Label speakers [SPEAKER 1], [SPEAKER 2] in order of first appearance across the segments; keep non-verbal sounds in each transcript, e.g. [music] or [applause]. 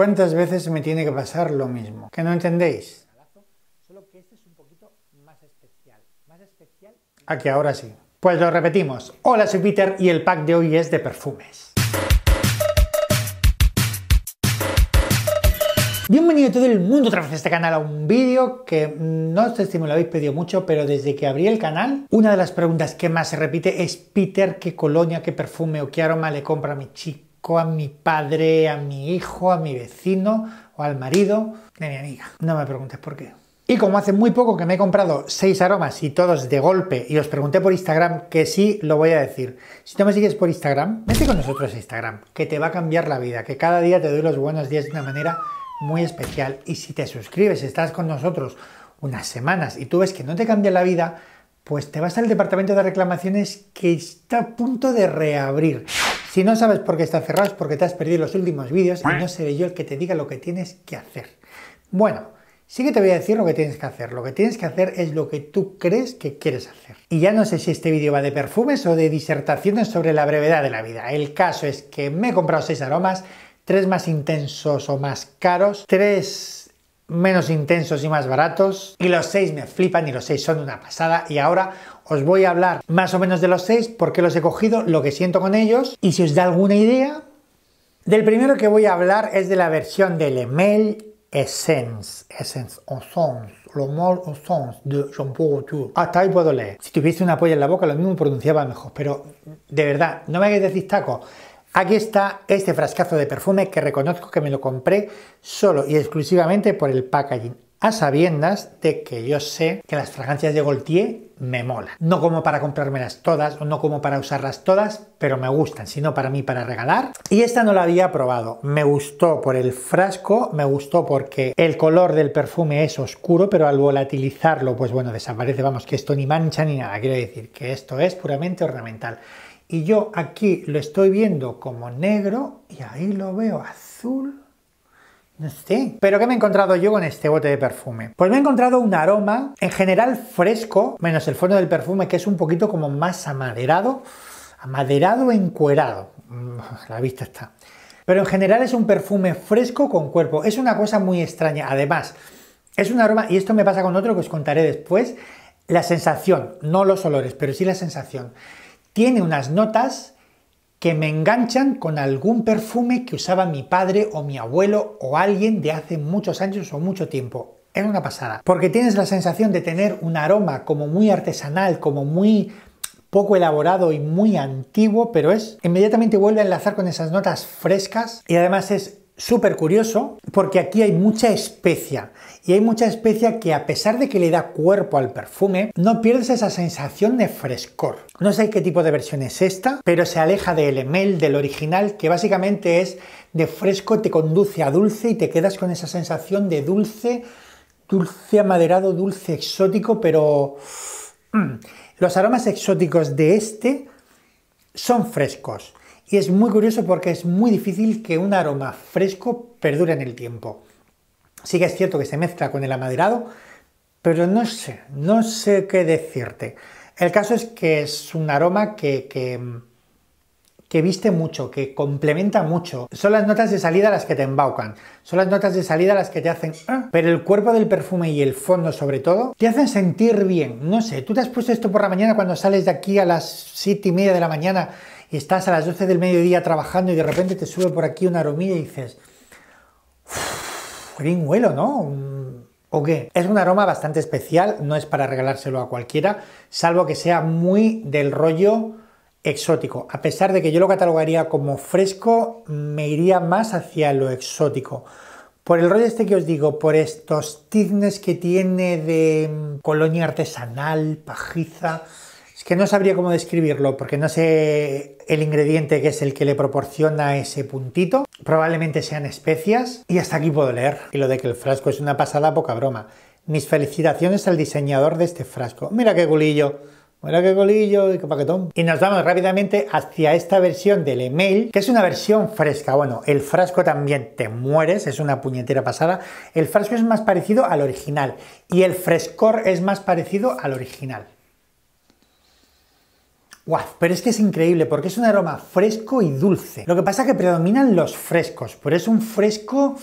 [SPEAKER 1] ¿Cuántas veces me tiene que pasar lo mismo? ¿Que no entendéis? Aquí este ah, ahora sí. Pues lo repetimos. Hola, soy Peter y el pack de hoy es de perfumes. Bienvenido a todo el mundo otra vez a este canal a un vídeo que mm, no sé si me lo habéis pedido mucho, pero desde que abrí el canal, una de las preguntas que más se repite es Peter, ¿qué colonia, qué perfume o qué aroma le compra a mi chica? a mi padre, a mi hijo, a mi vecino o al marido de mi amiga. No me preguntes por qué. Y como hace muy poco que me he comprado seis aromas y todos de golpe y os pregunté por Instagram que sí, lo voy a decir. Si no me sigues por Instagram, vete con nosotros a Instagram, que te va a cambiar la vida, que cada día te doy los buenos días de una manera muy especial. Y si te suscribes, estás con nosotros unas semanas y tú ves que no te cambia la vida, pues te vas al departamento de reclamaciones que está a punto de reabrir si no sabes por qué está cerrado es porque te has perdido los últimos vídeos y no seré yo el que te diga lo que tienes que hacer. Bueno, sí que te voy a decir lo que tienes que hacer. Lo que tienes que hacer es lo que tú crees que quieres hacer. Y ya no sé si este vídeo va de perfumes o de disertaciones sobre la brevedad de la vida. El caso es que me he comprado seis aromas, tres más intensos o más caros, tres menos intensos y más baratos. Y los seis me flipan y los seis son una pasada. Y ahora os voy a hablar más o menos de los seis porque los he cogido, lo que siento con ellos. Y si os da alguna idea... Del primero que voy a hablar es de la versión del Mel Essence, Essence o lo de Jean-Paul Gaultier. Hasta ahí puedo leer. Si tuviese una polla en la boca, lo mismo pronunciaba mejor. Pero de verdad, no me hagáis decir taco. Aquí está este frascazo de perfume que reconozco que me lo compré solo y exclusivamente por el packaging, a sabiendas de que yo sé que las fragancias de Gaultier me molan. No como para comprármelas todas o no como para usarlas todas, pero me gustan, sino para mí para regalar. Y esta no la había probado. Me gustó por el frasco, me gustó porque el color del perfume es oscuro, pero al volatilizarlo, pues bueno, desaparece. Vamos, que esto ni mancha ni nada. Quiero decir que esto es puramente ornamental y yo aquí lo estoy viendo como negro y ahí lo veo azul. No sé. ¿Pero qué me he encontrado yo con este bote de perfume? Pues me he encontrado un aroma en general fresco, menos el fondo del perfume que es un poquito como más amaderado, amaderado e encuerado. Mm, la vista está. Pero en general es un perfume fresco con cuerpo. Es una cosa muy extraña. Además, es un aroma, y esto me pasa con otro que os contaré después, la sensación, no los olores, pero sí la sensación tiene unas notas que me enganchan con algún perfume que usaba mi padre o mi abuelo o alguien de hace muchos años o mucho tiempo. Es una pasada. Porque tienes la sensación de tener un aroma como muy artesanal, como muy poco elaborado y muy antiguo, pero es inmediatamente vuelve a enlazar con esas notas frescas y además es súper curioso porque aquí hay mucha especia y hay mucha especia que a pesar de que le da cuerpo al perfume, no pierdes esa sensación de frescor. No sé qué tipo de versión es esta, pero se aleja del Emel, del original, que básicamente es de fresco, te conduce a dulce y te quedas con esa sensación de dulce, dulce amaderado, dulce exótico, pero... Mm, los aromas exóticos de este son frescos. Y es muy curioso porque es muy difícil que un aroma fresco perdure en el tiempo. Sí que es cierto que se mezcla con el amaderado, pero no sé, no sé qué decirte. El caso es que es un aroma que, que, viste mucho, que complementa mucho. Son las notas de salida las que te embaucan, son las notas de salida las que te hacen... Ah", pero el cuerpo del perfume y el fondo sobre todo te hacen sentir bien. No sé, tú te has puesto esto por la mañana cuando sales de aquí a las 7 y media de la mañana y estás a las 12 del mediodía trabajando y de repente te sube por aquí una aromilla y dices vuelo ¿no? ¿O qué? Es un aroma bastante especial, no es para regalárselo a cualquiera, salvo que sea muy del rollo exótico. A pesar de que yo lo catalogaría como fresco, me iría más hacia lo exótico. Por el rollo este que os digo, por estos tiznes que tiene de mm, colonia artesanal, pajiza, que no sabría cómo describirlo porque no sé el ingrediente que es el que le proporciona ese puntito. Probablemente sean especias y hasta aquí puedo leer. Y lo de que el frasco es una pasada, poca broma. Mis felicitaciones al diseñador de este frasco. Mira qué culillo. Mira qué colillo y qué paquetón. Y nos vamos rápidamente hacia esta versión del email, que es una versión fresca. Bueno, el frasco también te mueres, es una puñetera pasada. El frasco es más parecido al original y el frescor es más parecido al original pero es que es increíble porque es un aroma fresco y dulce. Lo que pasa es que predominan los frescos, pero es un fresco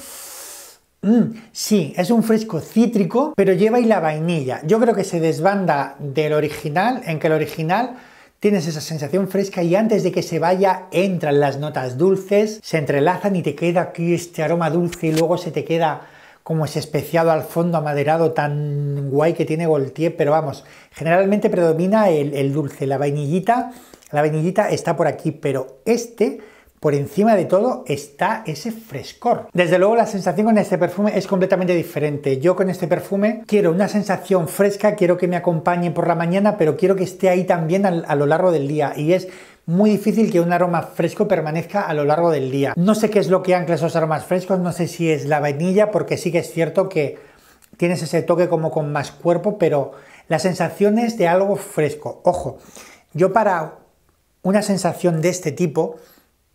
[SPEAKER 1] mm, sí, es un fresco cítrico, pero lleva y la vainilla. Yo creo que se desbanda del original, en que el original tienes esa sensación fresca y antes de que se vaya entran las notas dulces, se entrelazan y te queda aquí este aroma dulce y luego se te queda como ese especiado al fondo amaderado tan guay que tiene Gaultier, pero vamos, generalmente predomina el, el dulce, la vainillita, la vainillita está por aquí, pero este por encima de todo está ese frescor. Desde luego la sensación con este perfume es completamente diferente. Yo con este perfume quiero una sensación fresca, quiero que me acompañe por la mañana, pero quiero que esté ahí también a lo largo del día. Y es muy difícil que un aroma fresco permanezca a lo largo del día. No sé qué es lo que ancla esos aromas frescos, no sé si es la vainilla, porque sí que es cierto que tienes ese toque como con más cuerpo, pero la sensación es de algo fresco. Ojo, yo para una sensación de este tipo,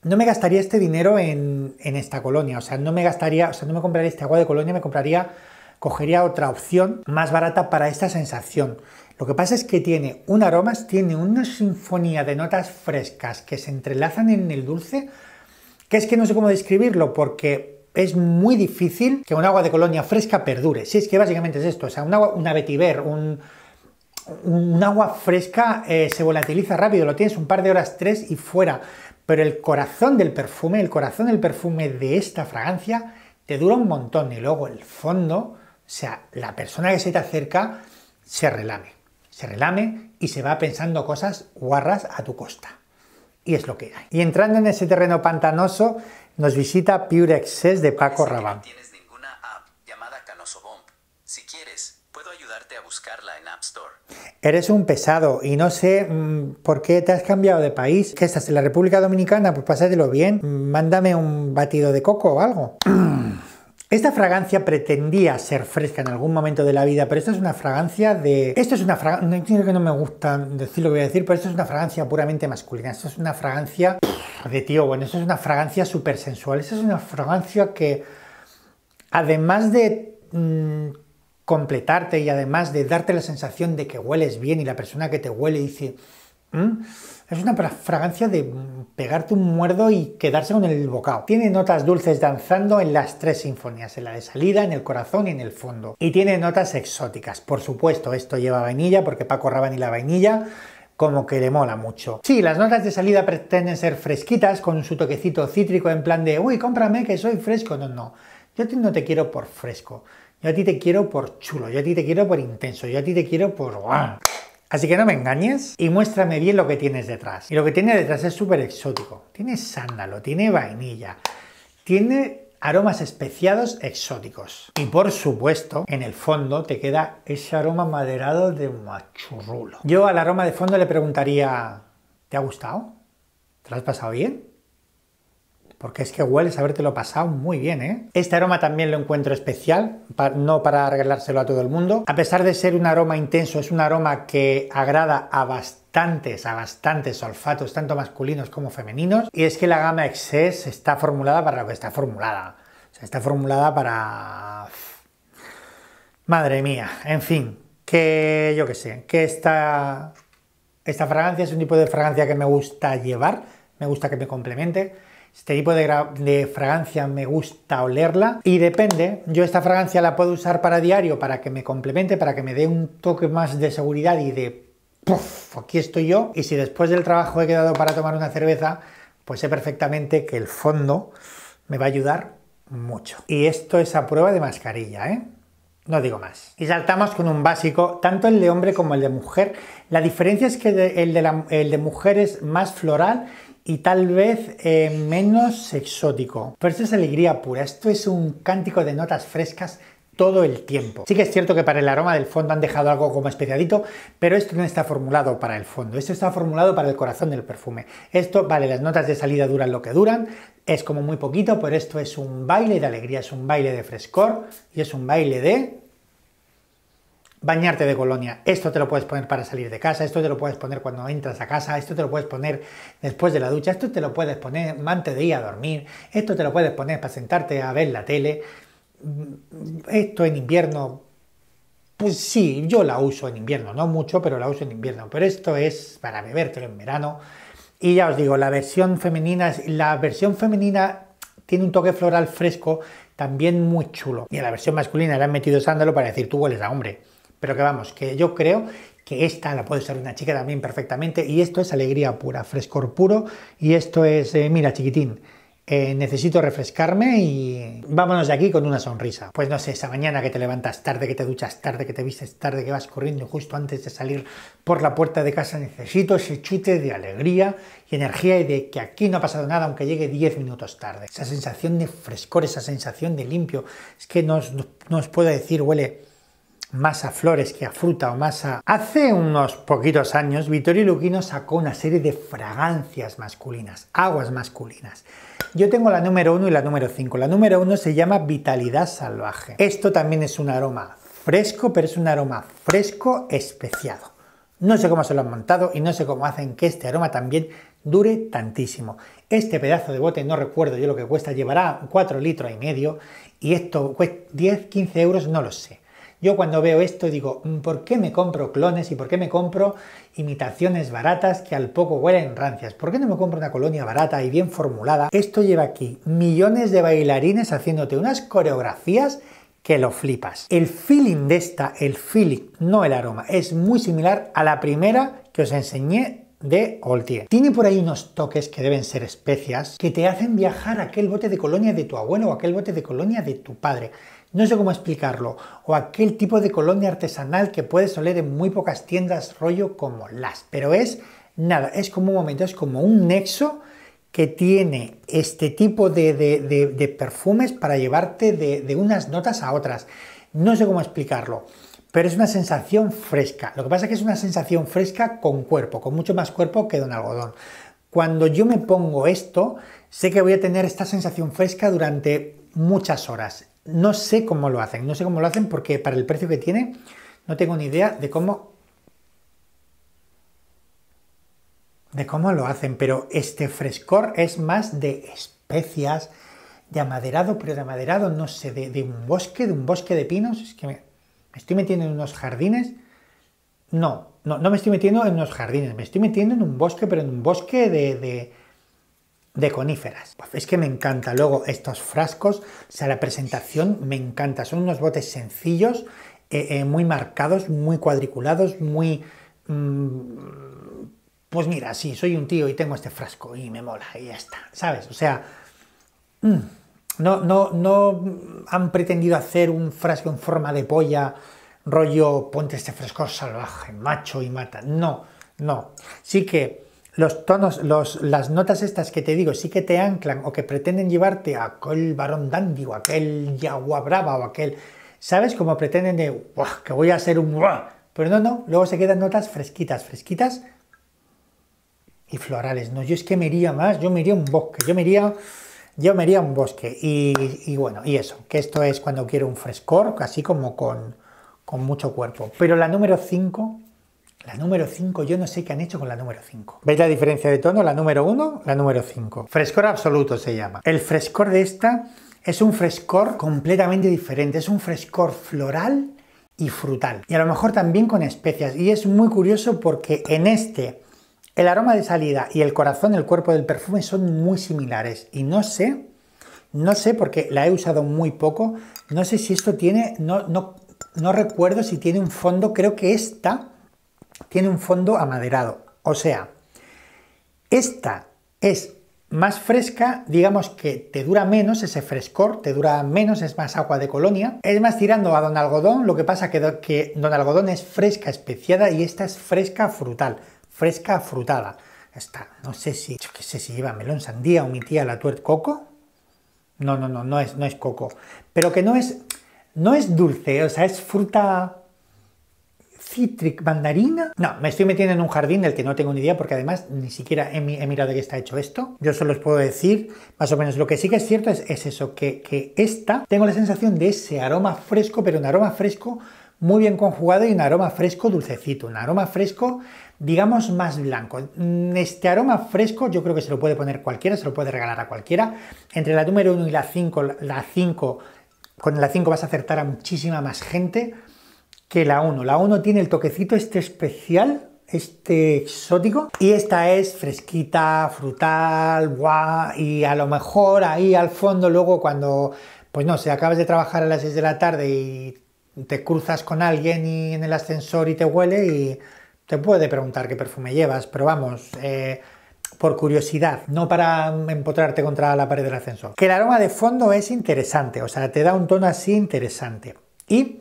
[SPEAKER 1] no me gastaría este dinero en, en, esta colonia, o sea, no me gastaría, o sea, no me compraría este agua de colonia, me compraría, cogería otra opción más barata para esta sensación. Lo que pasa es que tiene un aromas tiene una sinfonía de notas frescas que se entrelazan en el dulce, que es que no sé cómo describirlo, porque es muy difícil que un agua de colonia fresca perdure. Si es que básicamente es esto, o sea, un agua, una vetiver, un, un agua fresca eh, se volatiliza rápido, lo tienes un par de horas, tres y fuera. Pero el corazón del perfume, el corazón del perfume de esta fragancia, te dura un montón y luego el fondo, o sea, la persona que se te acerca se relame se relame y se va pensando cosas guarras a tu costa. Y es lo que hay. Y entrando en ese terreno pantanoso, nos visita Excess de Paco Rabanne. tienes ninguna app llamada Si quieres, puedo ayudarte a buscarla en App Store. Eres un pesado y no sé mm, por qué te has cambiado de país. ¿Qué estás en la República Dominicana? Pues pásatelo bien. Mándame un batido de coco o algo. [clears throat] Esta fragancia pretendía ser fresca en algún momento de la vida, pero esta es una fragancia de... Esto es una fragancia... No entiendo que no me gusta decir lo que voy a decir, pero esto es una fragancia puramente masculina. Esto es una fragancia de tío, bueno, esto es una fragancia súper sensual. Esto es una fragancia que, además de mm, completarte y además de darte la sensación de que hueles bien y la persona que te huele dice... ¿Mm? Es una fragancia de pegarte un muerdo y quedarse con el bocado. Tiene notas dulces danzando en las tres sinfonías, en la de salida, en el corazón y en el fondo. Y tiene notas exóticas, por supuesto, esto lleva vainilla porque Paco Rabanne y la vainilla como que le mola mucho. Sí, las notas de salida pretenden ser fresquitas, con su toquecito cítrico en plan de, uy, cómprame que soy fresco. No, no, yo no te quiero por fresco, yo a ti te quiero por chulo, yo a ti te quiero por intenso, yo a ti te quiero por... Así que no me engañes y muéstrame bien lo que tienes detrás. Y lo que tiene detrás es súper exótico. Tiene sándalo, tiene vainilla, tiene aromas especiados exóticos. Y por supuesto, en el fondo te queda ese aroma maderado de machurrulo. Yo al aroma de fondo le preguntaría, ¿te ha gustado? ¿Te lo has pasado bien? porque es que hueles a lo pasado muy bien, ¿eh? Este aroma también lo encuentro especial, no para arreglárselo a todo el mundo. A pesar de ser un aroma intenso, es un aroma que agrada a bastantes, a bastantes olfatos, tanto masculinos como femeninos. Y es que la gama Excess está formulada para lo que está formulada. O sea, está formulada para... Madre mía, en fin, que yo qué sé, que esta, esta fragancia es un tipo de fragancia que me gusta llevar, me gusta que me complemente este tipo de, fragancia me gusta olerla y depende, yo esta fragancia la puedo usar para diario, para que me complemente, para que me dé un toque más de seguridad y de ¡puff! Aquí estoy yo. Y si después del trabajo he quedado para tomar una cerveza, pues sé perfectamente que el fondo me va a ayudar mucho. Y esto es a prueba de mascarilla, ¿eh? No digo más. Y saltamos con un básico, tanto el de hombre como el de mujer. La diferencia es que el de mujer es más floral y tal vez eh, menos exótico. Pero esto es alegría pura, esto es un cántico de notas frescas todo el tiempo. Sí que es cierto que para el aroma del fondo han dejado algo como especiadito, pero esto no está formulado para el fondo, esto está formulado para el corazón del perfume. Esto, vale, las notas de salida duran lo que duran, es como muy poquito, pero esto es un baile de alegría, es un baile de frescor y es un baile de bañarte de colonia. Esto te lo puedes poner para salir de casa, esto te lo puedes poner cuando entras a casa, esto te lo puedes poner después de la ducha, esto te lo puedes poner antes de ir a dormir, esto te lo puedes poner para sentarte a ver la tele. Mm, esto en invierno, pues sí, yo la uso en invierno, no mucho, pero la uso en invierno. Pero esto es para bebértelo en verano. Y ya os digo, la versión femenina, la versión femenina tiene un toque floral fresco también muy chulo. Y en la versión masculina le han metido sándalo para decir tú hueles a hombre. Pero que vamos, que yo creo que esta la puede usar una chica también perfectamente y esto es alegría pura, frescor puro y esto es, eh, mira chiquitín, eh, necesito refrescarme y vámonos de aquí con una sonrisa. Pues no sé, esa mañana que te levantas tarde, que te duchas tarde, que te vistes tarde, que vas corriendo justo antes de salir por la puerta de casa, necesito ese chute de alegría y energía y de que aquí no ha pasado nada aunque llegue 10 minutos tarde. Esa sensación de frescor, esa sensación de limpio, es que nos os, puedo decir, huele más a flores que a fruta o masa. Hace unos poquitos años, Vittorio Luquino sacó una serie de fragancias masculinas, aguas masculinas. Yo tengo la número 1 y la número 5. La número 1 se llama Vitalidad Salvaje. Esto también es un aroma fresco, pero es un aroma fresco especiado. No sé cómo se lo han montado y no sé cómo hacen que este aroma también dure tantísimo. Este pedazo de bote, no recuerdo yo lo que cuesta, llevará 4 litros y medio y esto cuesta 10, 15 euros, no lo sé. Yo cuando veo esto digo, mm, ¿por qué me compro clones y por qué me compro imitaciones baratas que al poco huelen rancias? ¿Por qué no me compro una colonia barata y bien formulada? Esto lleva aquí millones de bailarines haciéndote unas coreografías que lo flipas. El feeling de esta, el feeling, no el aroma, es muy similar a la primera que os enseñé de Oltier. Tiene por ahí unos toques que deben ser especias que te hacen viajar a aquel bote de colonia de tu abuelo o aquel bote de colonia de tu padre no sé cómo explicarlo, o aquel tipo de colonia artesanal que puedes oler en muy pocas tiendas rollo como las, pero es nada, es como un momento, es como un nexo que tiene este tipo de, de perfumes para llevarte de, unas notas a otras. No sé cómo explicarlo, pero es una sensación fresca. Lo que pasa es que es una sensación fresca con cuerpo, con mucho más cuerpo que de un algodón. Cuando yo me pongo esto, sé que voy a tener esta sensación fresca durante muchas horas no sé cómo lo hacen, no sé cómo lo hacen porque para el precio que tiene no tengo ni idea de cómo de cómo lo hacen, pero este frescor es más de especias, de amaderado, pero de amaderado, no sé, de, un bosque, de un bosque de pinos, es que me, estoy metiendo en unos jardines. No, no, me estoy metiendo en unos jardines, me estoy metiendo en un bosque, pero en un bosque de de coníferas. Pues es que me encanta. Luego estos frascos, o sea, la presentación me encanta. Son unos botes sencillos, eh, eh, muy marcados, muy cuadriculados, muy... Mm, pues mira, sí, soy un tío y tengo este frasco y me mola y ya está, ¿sabes? O sea, mm, no, no, no han pretendido hacer un frasco en forma de polla, rollo, ponte este frasco salvaje, macho y mata. No, no. Sí que los tonos, las notas estas que te digo sí que te anclan o que pretenden llevarte a aquel varón dandy o aquel yagua brava o aquel, ¿sabes? cómo pretenden de, que voy a ser un Pero no, no, luego se quedan notas fresquitas, fresquitas y florales. No, yo es que me iría más, yo me iría un bosque, yo me iría, yo me iría un bosque. Y, bueno, y eso, que esto es cuando quiero un frescor, así como con, con mucho cuerpo. Pero la número 5 la número 5, yo no sé qué han hecho con la número 5. ¿Veis la diferencia de tono? La número 1, la número 5. Frescor absoluto se llama. El frescor de esta es un frescor completamente diferente, es un frescor floral y frutal. Y a lo mejor también con especias. Y es muy curioso porque en este el aroma de salida y el corazón, el cuerpo del perfume son muy similares. Y no sé, no sé porque la he usado muy poco, no sé si esto tiene, no, no, no recuerdo si tiene un fondo, creo que esta tiene un fondo amaderado. O sea, esta es más fresca, digamos que te dura menos ese frescor, te dura menos, es más agua de colonia, es más tirando a don algodón, lo que pasa que, que don algodón es fresca especiada y esta es fresca frutal, fresca frutada. Esta, no sé si, sé si lleva melón, sandía o mi tía la tuert coco. No, no, no, no es, no es coco. Pero que no es, no es dulce, o sea, es fruta Citric Mandarina. No, me estoy metiendo en un jardín del que no tengo ni idea porque además ni siquiera he, mirado de qué está hecho esto. Yo solo os puedo decir más o menos lo que sí que es cierto es, eso, que, que esta, tengo la sensación de ese aroma fresco, pero un aroma fresco muy bien conjugado y un aroma fresco dulcecito, un aroma fresco digamos más blanco. Mm, este aroma fresco yo creo que se lo puede poner cualquiera, se lo puede regalar a cualquiera. Entre la número 1 y la 5, la 5, con la 5 vas a acertar a muchísima más gente que la 1. La 1 tiene el toquecito este especial, este exótico, y esta es fresquita, frutal, guau, y a lo mejor ahí al fondo luego cuando, pues no sé, acabas de trabajar a las 6 de la tarde y te cruzas con alguien en el ascensor y te huele y te puede preguntar qué perfume llevas, pero vamos... Eh, por curiosidad, no para empotrarte contra la pared del ascensor. Que el aroma de fondo es interesante, o sea, te da un tono así interesante. Y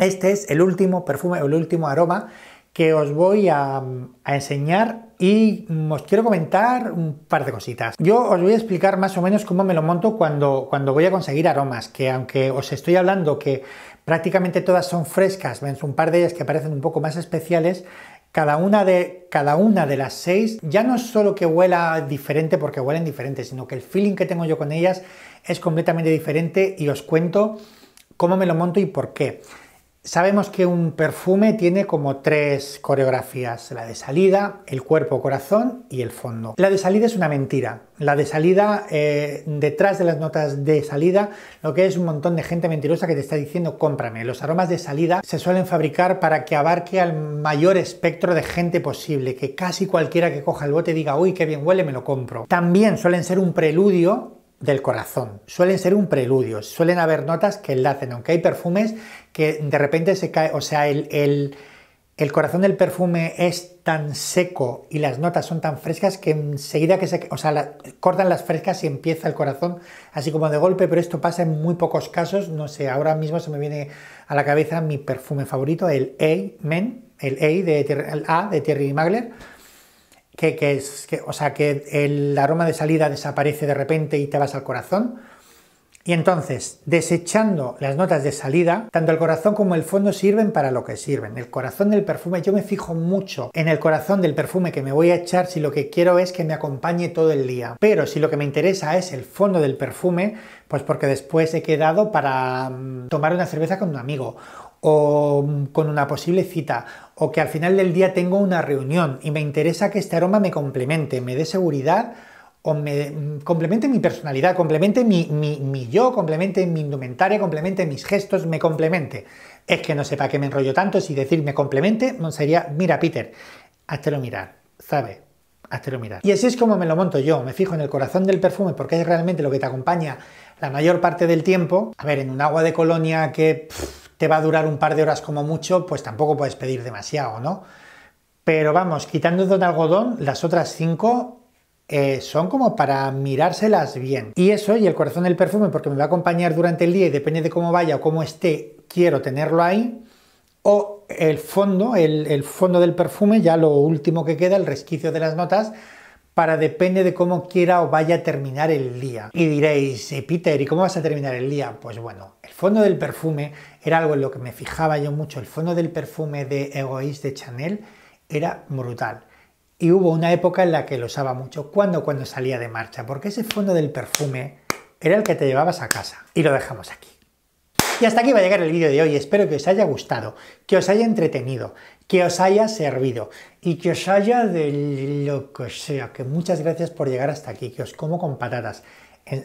[SPEAKER 1] este es el último perfume o el último aroma que os voy a, enseñar y os quiero comentar un par de cositas. Yo os voy a explicar más o menos cómo me lo monto cuando, cuando voy a conseguir aromas, que aunque os estoy hablando que prácticamente todas son frescas, ven un par de ellas que parecen un poco más especiales, cada una, de, cada una de las seis ya no es solo que huela diferente porque huelen diferentes, sino que el feeling que tengo yo con ellas es completamente diferente y os cuento cómo me lo monto y por qué. Sabemos que un perfume tiene como tres coreografías, la de salida, el cuerpo, corazón y el fondo. La de salida es una mentira. La de salida, eh, detrás de las notas de salida, lo que es un montón de gente mentirosa que te está diciendo cómprame. Los aromas de salida se suelen fabricar para que abarque al mayor espectro de gente posible, que casi cualquiera que coja el bote diga, uy, qué bien huele, me lo compro. También suelen ser un preludio del corazón. Suelen ser un preludio, suelen haber notas que enlacen, aunque hay perfumes que de repente se cae, o sea, el, el, corazón del perfume es tan seco y las notas son tan frescas que enseguida que se, o sea, cortan las frescas y empieza el corazón así como de golpe, pero esto pasa en muy pocos casos, no sé, ahora mismo se me viene a la cabeza mi perfume favorito, el A, Men, el A e de el A de Thierry Magler que, es, que, o sea, que el aroma de salida desaparece de repente y te vas al corazón. Y entonces, desechando las notas de salida, tanto el corazón como el fondo sirven para lo que sirven. El corazón del perfume, yo me fijo mucho en el corazón del perfume que me voy a echar si lo que quiero es que me acompañe todo el día. Pero si lo que me interesa es el fondo del perfume, pues porque después he quedado para mm, tomar una cerveza con un amigo o mm, con una posible cita o que al final del día tengo una reunión y me interesa que este aroma me complemente, me dé seguridad o me mm, complemente mi personalidad, complemente mi, yo, complemente mi indumentaria, complemente mis gestos, me complemente. Es que no sé para qué me enrollo tanto, si decir me complemente sería, mira Peter, lo mirar, ¿sabes? lo mirar. Y así es como me lo monto yo, me fijo en el corazón del perfume porque es realmente lo que te acompaña la mayor parte del tiempo, a ver, en un agua de colonia que te va a durar un par de horas como mucho, pues tampoco puedes pedir demasiado, ¿no? Pero vamos, quitando el algodón, las otras cinco eh, son como para mirárselas bien. Y eso, y el corazón del perfume, porque me va a acompañar durante el día y depende de cómo vaya o cómo esté, quiero tenerlo ahí. O el fondo, el fondo del perfume, ya lo último que queda, el resquicio de las notas, para depende de cómo quiera o vaya a terminar el día. Y diréis, eh, Peter, ¿y cómo vas a terminar el día? Pues bueno, el fondo del perfume era algo en lo que me fijaba yo mucho. El fondo del perfume de Egoís de Chanel era brutal. Y hubo una época en la que lo usaba mucho, cuando cuando salía de marcha, porque ese fondo del perfume era el que te llevabas a casa. Y lo dejamos aquí. Y hasta aquí va a llegar el vídeo de hoy. Espero que os haya gustado, que os haya entretenido, que os haya servido y que os haya de lo que sea. Que muchas gracias por llegar hasta aquí, que os como con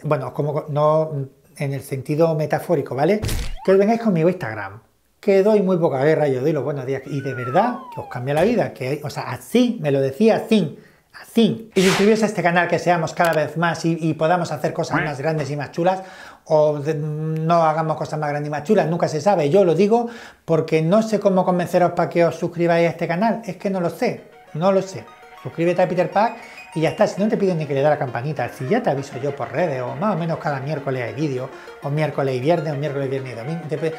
[SPEAKER 1] Bueno, como no en el sentido metafórico, ¿vale? Que os vengáis conmigo a Instagram, que doy muy poca guerra, yo doy los buenos días y de verdad que os cambia la vida, que, o sea, así, me lo decía así, así. Y suscribiros a este canal, que seamos cada vez más y, y podamos hacer cosas más grandes y más chulas, o no hagamos cosas más grandes y más chulas, nunca se sabe, yo lo digo porque no sé cómo convenceros para que os suscribáis a este canal, es que no lo sé, no lo sé. Suscríbete a Peter Pack y ya está, si no te pido ni que le dé la campanita, si ya te aviso yo por redes o más o menos cada miércoles hay vídeo, o miércoles y viernes, o miércoles, viernes y domingo, eh,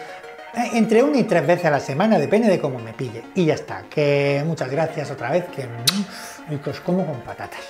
[SPEAKER 1] entre una y tres veces a la semana, depende de cómo me pille. Y ya está, que muchas gracias otra vez, que, mm, que os como con patatas.